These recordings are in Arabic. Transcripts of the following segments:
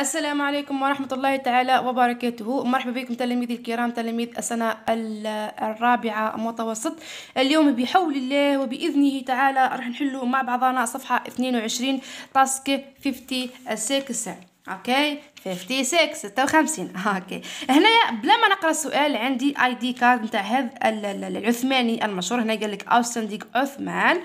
السلام عليكم ورحمة الله تعالى وبركاته مرحبا بكم تلاميذي الكرام تلاميذ السنة الرابعة متوسط اليوم بحول الله وبإذنه تعالى راح نحلو مع بعضنا صفحة 22 تاسك 56 اوكي 56 56 اوكي هنايا بلا ما نقرا السؤال عندي اي دي كارد نتاع هذا العثماني المشهور هنا قال لك اوستنديك عثمان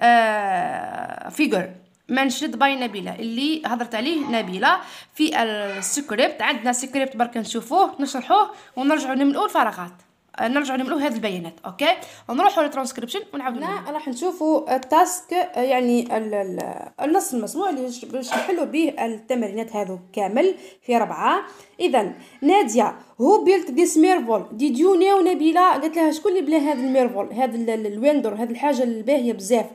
آه فيجر منشد باي نبيله اللي هضرت عليه نبيله في السكريبت عندنا سكريبت برك نشوفوه نشرحوه ونرجعوا نملؤوا الفراغات آه، نرجعوا نملؤوا هذه البيانات اوكي ونروحوا للترانسكريبشن ونعاودوا راح نشوفوا التاسك آه، يعني النص المسموع اللي باش نحلوا به التمرينات هذو كامل في ربعه اذا ناديه هو بيلت ديس ميرفول دي ديونيو نبيله قالت لها شكون اللي بلا هذا الميرفول هذا الويندور هذه الحاجه الباهيه بزاف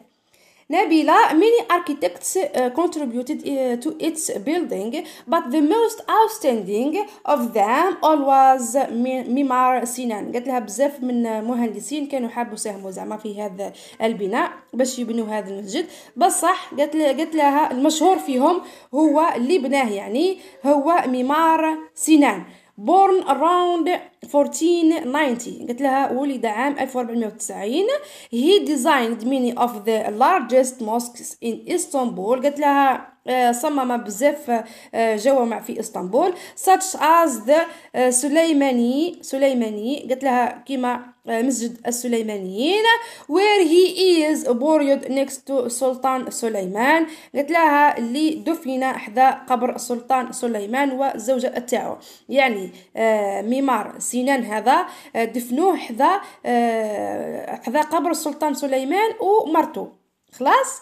Nabila, many architects uh, contributed uh, to its building, but the most outstanding of them all was uh, Mimar Sinan. قالت لها بزاف من المهندسين كانوا حابوا يساهموا زعما في هذا البناء باش يبنوا هذا المسجد بصح قالت قالت لها المشهور فيهم هو اللي بناه يعني هو ميمار سينان. born around 1490 قالت لها ولد عام 1490 he designed many of the largest mosques in Istanbul قالت لها آه، صمم بزاف آه، جوامع في اسطنبول such as the آه، سليماني سليماني قالت لها كيما مسجد السليمانيين where he is buried next to سلطان سليمان قالت لها اللي دفن حدا قبر السلطان سليمان والزوجة تاعو يعني ميمار سي سنان هذا آه، دفنوه حذا آه، حذا قبر السلطان سليمان ومرته خلاص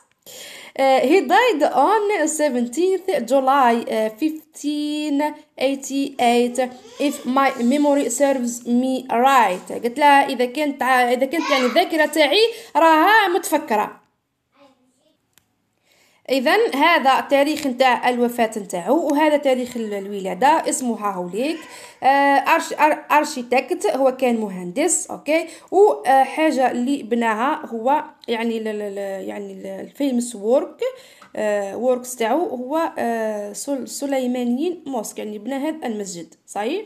آه، he died on 17th July 1588 if my memory serves me right قلت لها اذا كانت اذا كانت يعني الذاكره تاعي راها متفكره اذا هذا تاريخ نتاع الوفاه نتاعو وهذا تاريخ الولاده اسمه هاوليك آه، أرش ارشيتكت هو كان مهندس اوكي وحاجه آه، اللي بناها هو يعني ل ل يعني الفيمس وورك وركس تاعو هو آه، سليمانيين موسك يعني بنا هذا المسجد صحيح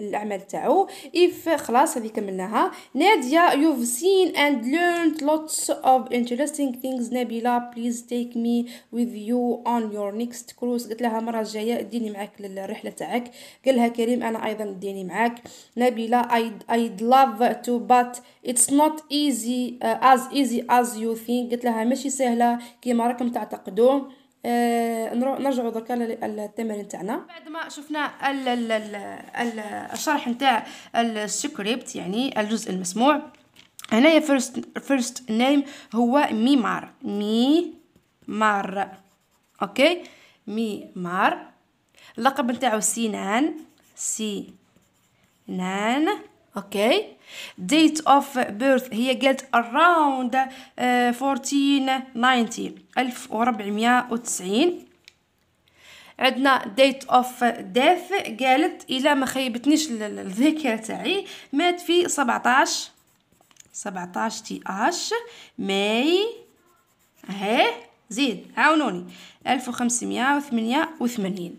الاعمال تاعو اف خلاص هذه كملناها ناديا يوف سين اند ليرنت لوتس اوف انتريستينغ ثينجز نبيلا بليز تيك مي ويز يو اون يور نيكست كروز قلت لها المره الجايه ديني معاك للرحله تاعك قال لها كريم انا ايضا ديني معاك نبيلا اي اي لاف تو بات اتس نوت ايزي از ايزي از يو ثينك قلت لها ماشي سهله كيما راكم تعتقدوا آه نرجعوا دركا للثمن تاعنا بعد ما شفنا ال ال ال الشرح نتاع السكريبت يعني الجزء المسموع هنايا فيرست فيرست نيم هو ميمار مي مار اوكي ميمار اللقب نتاعو سينان سي نان اوكي ديت اوف بيرث هي قالت اراوند 1490 1490 عندنا ديت اوف ديث قالت الى ما خيبتنيش الذاكره تاعي مات في 17 17 تي اش ماي اهي زيد عاونوني 1588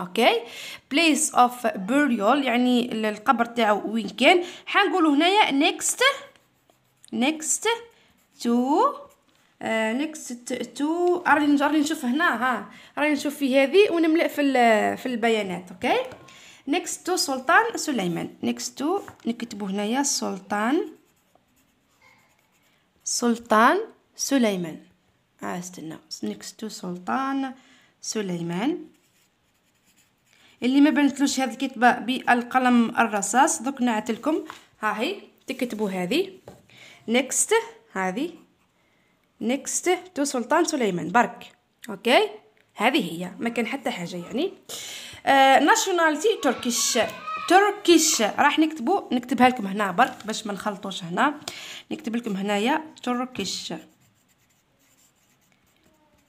اوكي بليس اوف بوريول يعني القبر تاعو وين كان حنقولوا هنايا نيكست نيكست تو نيكست تو راني نجري نشوف هنا ها راني نشوف في هذه ونملأ في في البيانات اوكي نيكست تو سلطان سليمان نيكست تو نكتبوا هنايا سلطان سلطان سليمان ها آه، استنى نيكست تو سلطان سليمان اللي ما بنتلوش هذه الكتبه بالقلم الرصاص دوك نعت لكم ها هي تكتبوا هذه نيكست هذه نيكست تو سلطان سليمان برك اوكي هذه هي ما كان حتى حاجه يعني آه ناشوناليتي تركيش تركيش راح نكتبو نكتبها لكم هنا برك باش ما نخلطوش هنا نكتب لكم هنايا تركيش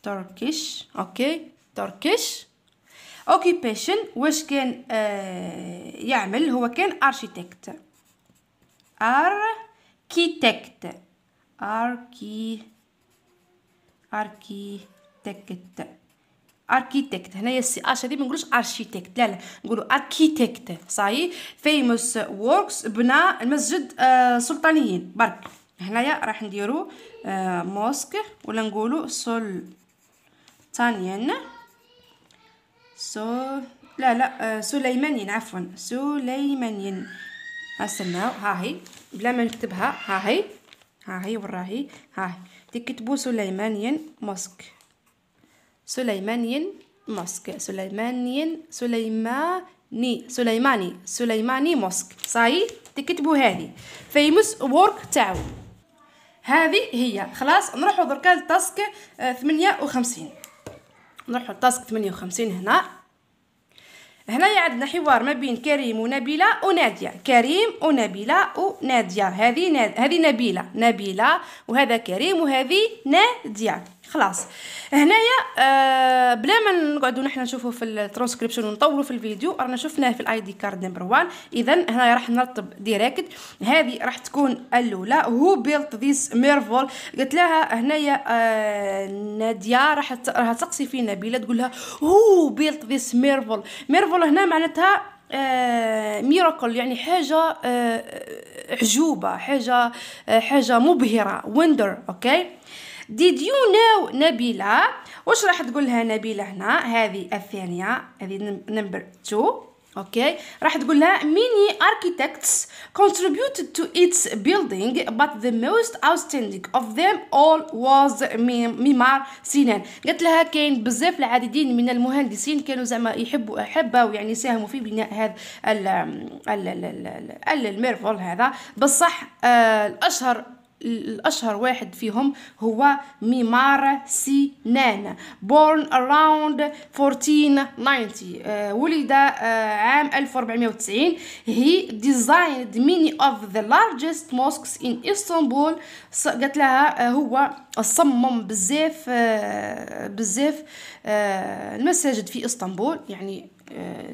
تركيش اوكي تركيش اوكيبيشن واش كان آه يعمل هو كان اركيتكت اركيتكت اركي اركيتكت اركيتكت هنايا السي اش هذه ما نقولوش اركيتكت لا لا نقولوا اركيتكت صاي فيموس ووركس بنى المسجد آه سلطانيين برك هنايا راح نديرو آه موسك ولا نقولوا سلطانيين سو لا لا آه، سليمانين عفوا سليمانين استناو ها هي بلا ما نكتبها ها هي ها هي وراهي ها هي تكتبوا سليمانين موسك سليمانين موسك سليمانين سليماني سليماني سليماني موسك صاي تكتبوا هذه فيمس وورك تاعو هذه هي خلاص نروحوا دركا لتاسك 58 نروحو لتاسك 58 هنا هنايا عندنا حوار ما بين كريم ونبيله وناديه كريم ونبيله وناديه هذه ناد... هذه نبيله نبيله وهذا كريم وهذه ناديه خلاص هنايا آه بلا ما نقعدوا نحنا نشوفوا في الترانسكريبشن ونطوروا في الفيديو رانا شفناه في الاي دي كارد نمبر 1 اذا هنا راح نرتب ديريكت هذه راح تكون الاولى هو بيلت ذيس ميرفول قلت لها هنايا آه ناديه راح راح تقصي في نبيله تقول لها هو بيلت ذيس ميرفول ميرفول هنا معناتها آه ميراكل يعني حاجه آه عجوبه حاجه آه حاجه مبهره وندر اوكي did you know نبيلة واش راح تقولها نبيلة هنا هذه الثانية هذه نمبر 2 اوكي راح تقول لها many architects contributed to its building but the most outstanding of them all was معمار سنان قالت لها كاين بزاف العديدين من المهندسين كانوا زعما يحبوا احبه يعني ساهموا في بناء هذا الميرفول هذا بصح آه، الاشهر الأشهر واحد فيهم هو ميمار سينان born around 1490 آه، ولد آه، عام 1490 he designed many of the largest mosques in Istanbul قالت لها آه، هو صمم بزاف بزاف المساجد في اسطنبول يعني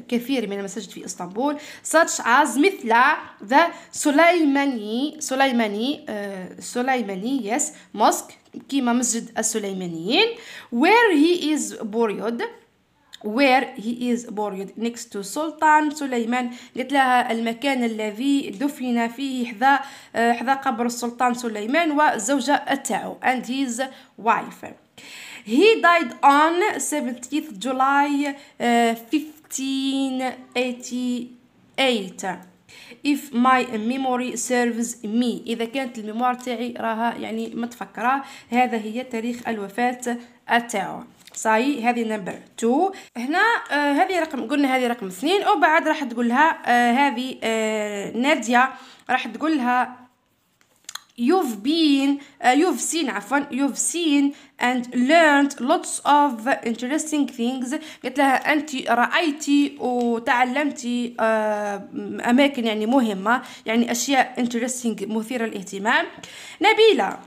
كثير من المساجد في اسطنبول such as مثل ذا سليماني سليماني آه، سليماني يس موسك كيما مسجد السليمانيين where he is buried where he is buried next to سلطان سليمان قلت لها المكان الذي دفن فيه حذا آه، حذا قبر السلطان سليمان وزوجة تاعو and his wife he died on 17th July uh, 1988 if my memory serves me اذا كانت الميموار تاعي راها يعني متفكره هذا هي تاريخ الوفاه تاعو صاي هذه نمبر 2 هنا آه هذه رقم قلنا هذه رقم 2 وبعد راح تقولها آه هذه آه ناديه راح تقولها you've been uh, you've seen عفوا you've seen and learned lots of interesting things قلت لها انت رايتي وتعلمتي uh, آه، اماكن يعني مهمه يعني اشياء interesting مثيره للاهتمام نبيله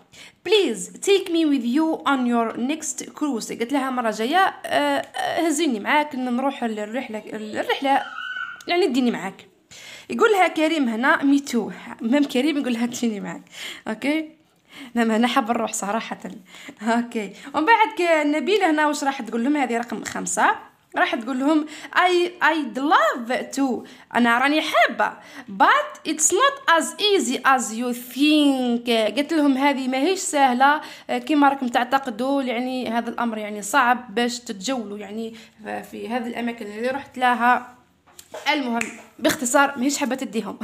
بليز تيك مي وذ يو اون يور نيكست كروز قلت لها مره جايه uh, هزيني معاك نروح الرحله الرحله يعني اديني معاك يقولها كريم هنا ميتو مام كريم يقول لها تجيني معك اوكي مام نعم، هنا حب نروح صراحه اوكي ومن بعد نبيله هنا واش راح تقول لهم هذه رقم خمسة راح تقول لهم اي I'd لاف تو أنا راني حابة بات اتس نوت از ايزي از يو ثينك قلت لهم هذه ماهيش سهلة كيما راكم تعتقدوا يعني هذا الأمر يعني صعب باش تتجولوا يعني في هذه الأماكن اللي رحت لها المهم باختصار ماهيش حابه تديهم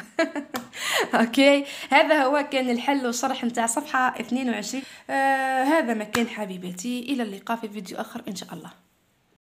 اوكي هذا هو كان الحل والشرح نتاع صفحه 22 آه هذا ما كان حبيباتي الى اللقاء في فيديو اخر ان شاء الله